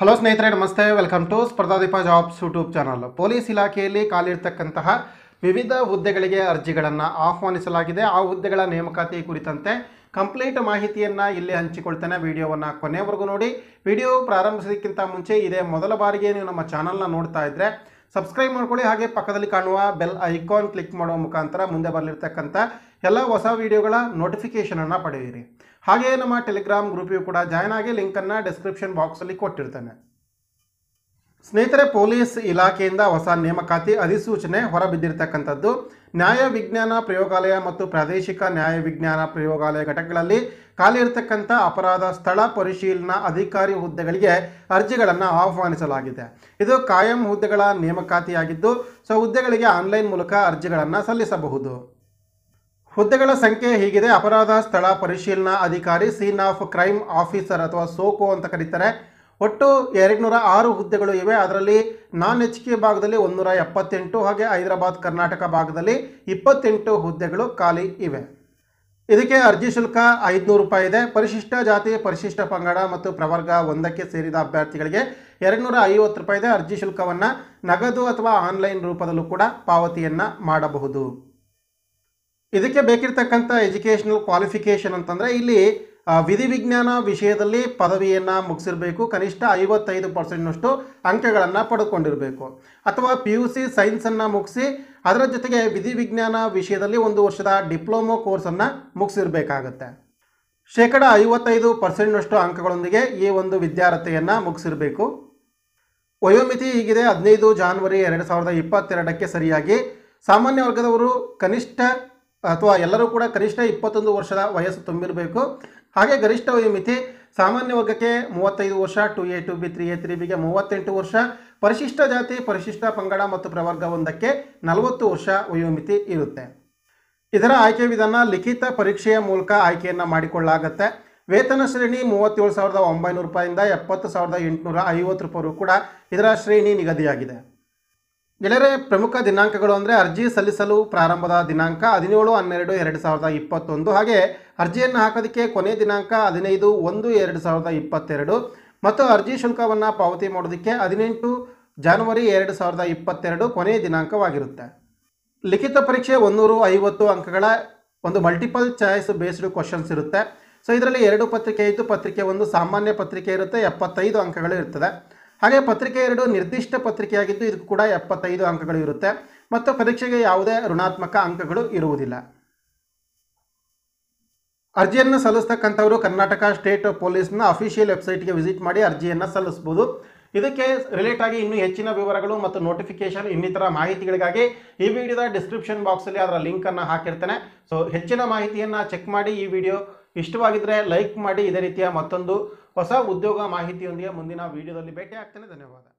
hello ಸ್ನೇಹಿತರೆ ನಮಸ್ತೆ welcome to Spardhadeepa jobs YouTube channel police ಇಲಾಖೆಯಲ್ಲಿ ಕಾಲಿರ್ತಕ್ಕಂತಹ ವಿವಿಧ ಹುದ್ದೆಗಳಿಗೆ ಅರ್ಜಿಗಳನ್ನು ಆಹ್ವಾನಿಸಲಾಗಿದೆ ಆ ಹುದ್ದೆಗಳ ನೇಮಕಾತಿ ಕುರಿತಂತೆ ಕಂಪ್ಲೀಟ್ ಮಾಹಿತಿಯನ್ನು ಇಲ್ಲಿ ಹಂಚಿಕೊಳ್ತೇನೆ ವಿಡಿಯೋವನ್ನು ಕೊನೆವರೆಗೂ ನೋಡಿ ವಿಡಿಯೋ ಪ್ರಾರಂಭಿಸೋದಕ್ಕಿಂತ ಮುಂಚೆ ಇದೇ ಮೊದಲ ಬಾರಿಗೆ ನೀವು ನಮ್ಮ ಚಾನಲ್ನ ನೋಡ್ತಾ ಇದ್ದರೆ ಸಬ್ಸ್ಕ್ರೈಬ್ ಮಾಡ್ಕೊಳ್ಳಿ ಹಾಗೆ ಪಕ್ಕದಲ್ಲಿ ಕಾಣುವ ಬೆಲ್ ಐಕಾನ್ ಕ್ಲಿಕ್ ಮಾಡುವ ಮುಖಾಂತರ ಮುಂದೆ ಬರಲಿರ್ತಕ್ಕಂಥ ಎಲ್ಲ ಹೊಸ ವಿಡಿಯೋಗಳ ನೋಟಿಫಿಕೇಷನನ್ನು ಪಡೆಯಿರಿ ಹಾಗೆಯೇ ನಮ್ಮ ಟೆಲಿಗ್ರಾಮ್ ಗ್ರೂಪಿಗೂ ಕೂಡ ಜಾಯ್ನ್ ಆಗಿ ಲಿಂಕನ್ನು ಡಿಸ್ಕ್ರಿಪ್ಷನ್ ಬಾಕ್ಸಲ್ಲಿ ಕೊಟ್ಟಿರ್ತೇನೆ ಸ್ನೇಹಿತರೆ ಪೊಲೀಸ್ ಇಲಾಖೆಯಿಂದ ಹೊಸ ನೇಮಕಾತಿ ಅಧಿಸೂಚನೆ ಹೊರಬಿದ್ದಿರತಕ್ಕಂಥದ್ದು ನ್ಯಾಯ ವಿಜ್ಞಾನ ಪ್ರಯೋಗಾಲಯ ಮತ್ತು ಪ್ರಾದೇಶಿಕ ನ್ಯಾಯ ವಿಜ್ಞಾನ ಪ್ರಯೋಗಾಲಯ ಘಟಕಗಳಲ್ಲಿ ಖಾಲಿ ಇರತಕ್ಕಂಥ ಅಪರಾಧ ಸ್ಥಳ ಪರಿಶೀಲನಾ ಅಧಿಕಾರಿ ಹುದ್ದೆಗಳಿಗೆ ಅರ್ಜಿಗಳನ್ನು ಆಹ್ವಾನಿಸಲಾಗಿದೆ ಇದು ಕಾಯಂ ಹುದ್ದೆಗಳ ನೇಮಕಾತಿಯಾಗಿದ್ದು ಸೊ ಹುದ್ದೆಗಳಿಗೆ ಆನ್ಲೈನ್ ಮೂಲಕ ಅರ್ಜಿಗಳನ್ನು ಸಲ್ಲಿಸಬಹುದು ಹುದ್ದೆಗಳ ಸಂಖ್ಯೆ ಹೀಗಿದೆ ಅಪರಾಧ ಸ್ಥಳ ಪರಿಶೀಲನಾ ಅಧಿಕಾರಿ ಸೀನ್ ಆಫ್ ಕ್ರೈಮ್ ಆಫೀಸರ್ ಅಥವಾ ಸೋಕೋ ಅಂತ ಕರೀತಾರೆ ಒಟ್ಟು ಎರಡು ಆರು ಹುದ್ದೆಗಳು ಇವೆ ಅದರಲ್ಲಿ ನಾನ್ ಎಚ್ ಕೆ ಭಾಗದಲ್ಲಿ ಒಂದೂರ ಎಪ್ಪತ್ತೆಂಟು ಹಾಗೆ ಹೈದರಾಬಾದ್ ಕರ್ನಾಟಕ ಭಾಗದಲ್ಲಿ ಇಪ್ಪತ್ತೆಂಟು ಹುದ್ದೆಗಳು ಖಾಲಿ ಇವೆ ಇದಕ್ಕೆ ಅರ್ಜಿ ಶುಲ್ಕ ಐದುನೂರು ರೂಪಾಯಿ ಇದೆ ಪರಿಶಿಷ್ಟ ಜಾತಿ ಪರಿಶಿಷ್ಟ ಪಂಗಡ ಮತ್ತು ಪ್ರವರ್ಗ ಒಂದಕ್ಕೆ ಸೇರಿದ ಅಭ್ಯರ್ಥಿಗಳಿಗೆ ಎರಡುನೂರ ಐವತ್ತು ರೂಪಾಯಿ ಇದೆ ಅರ್ಜಿ ಶುಲ್ಕವನ್ನು ನಗದು ಅಥವಾ ಆನ್ಲೈನ್ ರೂಪದಲ್ಲೂ ಕೂಡ ಪಾವತಿಯನ್ನು ಮಾಡಬಹುದು ಇದಕ್ಕೆ ಬೇಕಿರ್ತಕ್ಕಂಥ ಎಜುಕೇಷನಲ್ ಕ್ವಾಲಿಫಿಕೇಷನ್ ಅಂತಂದರೆ ಇಲ್ಲಿ ವಿಧಿವಿಜ್ಞಾನ ವಿಷಯದಲ್ಲಿ ಪದವಿಯನ್ನು ಮುಗಿಸಿರಬೇಕು ಕನಿಷ್ಠ ಐವತ್ತೈದು ಪರ್ಸೆಂಟ್ನಷ್ಟು ಅಂಕಗಳನ್ನು ಪಡ್ಕೊಂಡಿರಬೇಕು ಅಥವಾ ಪಿ ಯು ಸಿ ಸೈನ್ಸನ್ನು ಮುಗಿಸಿ ಅದರ ಜೊತೆಗೆ ವಿಧಿವಿಜ್ಞಾನ ವಿಷಯದಲ್ಲಿ ಒಂದು ವರ್ಷದ ಡಿಪ್ಲೊಮೊ ಕೋರ್ಸನ್ನು ಮುಗಿಸಿರಬೇಕಾಗತ್ತೆ ಶೇಕಡ ಐವತ್ತೈದು ಪರ್ಸೆಂಟ್ನಷ್ಟು ಅಂಕಗಳೊಂದಿಗೆ ಈ ಒಂದು ವಿದ್ಯಾರ್ಥಿಯನ್ನು ಮುಗಿಸಿರಬೇಕು ವಯೋಮಿತಿ ಹೀಗಿದೆ ಹದಿನೈದು ಜಾನ್ವರಿ ಎರಡು ಸಾವಿರದ ಇಪ್ಪತ್ತೆರಡಕ್ಕೆ ಸರಿಯಾಗಿ ಸಾಮಾನ್ಯ ವರ್ಗದವರು ಕನಿಷ್ಠ ಅಥವಾ ಎಲ್ಲರೂ ಕೂಡ ಕನಿಷ್ಠ ಇಪ್ಪತ್ತೊಂದು ವರ್ಷದ ವಯಸ್ಸು ತುಂಬಿರಬೇಕು ಹಾಗೆ ಗರಿಷ್ಠ ವಯೋಮಿತಿ ಸಾಮಾನ್ಯ ವರ್ಗಕ್ಕೆ ಮೂವತ್ತೈದು ವರ್ಷ two A two B three A three ಬಿಗೆ ಮೂವತ್ತೆಂಟು ವರ್ಷ ಪರಿಶಿಷ್ಟ ಜಾತಿ ಪರಿಶಿಷ್ಟ ಪಂಗಡ ಮತ್ತು ಪ್ರವರ್ಗ ಒಂದಕ್ಕೆ ನಲವತ್ತು ವರ್ಷ ವಯೋಮಿತಿ ಇರುತ್ತೆ ಇದರ ಆಯ್ಕೆ ವಿಧಾನ ಲಿಖಿತ ಪರೀಕ್ಷೆಯ ಮೂಲಕ ಆಯ್ಕೆಯನ್ನು ಮಾಡಿಕೊಳ್ಳಲಾಗುತ್ತೆ ವೇತನ ಶ್ರೇಣಿ ಮೂವತ್ತೇಳು ಸಾವಿರದ ಒಂಬೈನೂರು ರೂಪಾಯಿಂದ ಎಪ್ಪತ್ತು ಸಾವಿರದ ಎಂಟುನೂರ ಐವತ್ತು ರೂಪಾಯಿ ಕೂಡ ಇದರ ಶ್ರೇಣಿ ನಿಗದಿಯಾಗಿದೆ ಗೆಳೆಯರೆ ಪ್ರಮುಖ ದಿನಾಂಕಗಳು ಅಂದರೆ ಅರ್ಜಿ ಸಲ್ಲಿಸಲು ಪ್ರಾರಂಭದ ದಿನಾಂಕ ಹದಿನೇಳು ಹನ್ನೆರಡು ಎರಡು ಸಾವಿರದ ಇಪ್ಪತ್ತೊಂದು ಹಾಗೆ ಅರ್ಜಿಯನ್ನು ಹಾಕೋದಕ್ಕೆ ಕೊನೆ ದಿನಾಂಕ ಹದಿನೈದು ಒಂದು ಎರಡು ಸಾವಿರದ ಇಪ್ಪತ್ತೆರಡು ಮತ್ತು ಅರ್ಜಿ ಶುಲ್ಕವನ್ನು ಪಾವತಿ ಮಾಡೋದಕ್ಕೆ ಹದಿನೆಂಟು ಜಾನ್ವರಿ ಎರಡು ಸಾವಿರದ ಇಪ್ಪತ್ತೆರಡು ಕೊನೆಯ ದಿನಾಂಕವಾಗಿರುತ್ತೆ ಲಿಖಿತ ಪರೀಕ್ಷೆ ಒಂದೂರು ಐವತ್ತು ಅಂಕಗಳ ಒಂದು ಮಲ್ಟಿಪಲ್ ಚಾಯ್ಸ್ ಬೇಸ್ಡ್ ಕ್ವಶನ್ಸ್ ಇರುತ್ತೆ ಸೊ ಇದರಲ್ಲಿ ಎರಡು ಪತ್ರಿಕೆ ಇದ್ದು ಪತ್ರಿಕೆ ಒಂದು ಸಾಮಾನ್ಯ ಪತ್ರಿಕೆ ಇರುತ್ತೆ ಎಪ್ಪತ್ತೈದು ಅಂಕಗಳು ಇರ್ತದೆ ಹಾಗೆ ಪತ್ರಿಕೆ ಎರಡು ನಿರ್ದಿಷ್ಟ ಪತ್ರಿಕೆಯಾಗಿದ್ದು ಇದಕ್ಕೂ ಕೂಡ ಎಪ್ಪತ್ತೈದು ಅಂಕಗಳು ಇರುತ್ತೆ ಮತ್ತು ಪರೀಕ್ಷೆಗೆ ಯಾವುದೇ ಋಣಾತ್ಮಕ ಅಂಕಗಳು ಇರುವುದಿಲ್ಲ ಅರ್ಜಿಯನ್ನು ಸಲ್ಲಿಸ್ತಕ್ಕಂಥವರು ಕರ್ನಾಟಕ ಸ್ಟೇಟ್ ಪೊಲೀಸ್ನ ಅಫಿಷಿಯಲ್ ವೆಬ್ಸೈಟ್ಗೆ ವಿಸಿಟ್ ಮಾಡಿ ಅರ್ಜಿಯನ್ನು ಸಲ್ಲಿಸಬಹುದು ಇದಕ್ಕೆ ರಿಲೇಟ್ ಆಗಿ ಇನ್ನೂ ಹೆಚ್ಚಿನ ವಿವರಗಳು ಮತ್ತು ನೋಟಿಫಿಕೇಶನ್ ಇನ್ನಿತರ ಮಾಹಿತಿಗಳಿಗಾಗಿ ಈ ವಿಡಿಯೋದ ಡಿಸ್ಕ್ರಿಪ್ಷನ್ ಬಾಕ್ಸಲ್ಲಿ ಅದರ ಲಿಂಕನ್ನು ಹಾಕಿರ್ತೇನೆ ಸೊ ಹೆಚ್ಚಿನ ಮಾಹಿತಿಯನ್ನು ಚೆಕ್ ಮಾಡಿ ಈ ವಿಡಿಯೋ ಇಷ್ಟವಾಗಿದ್ದರೆ ಲೈಕ್ ಮಾಡಿ ಇದೇ ರೀತಿಯ ಮತ್ತೊಂದು ಹೊಸ ಉದ್ಯೋಗ ಮಾಹಿತಿಯೊಂದಿಗೆ ಮುಂದಿನ ವಿಡಿಯೋದಲ್ಲಿ ಭೇಟಿ ಆಗ್ತೇನೆ ಧನ್ಯವಾದ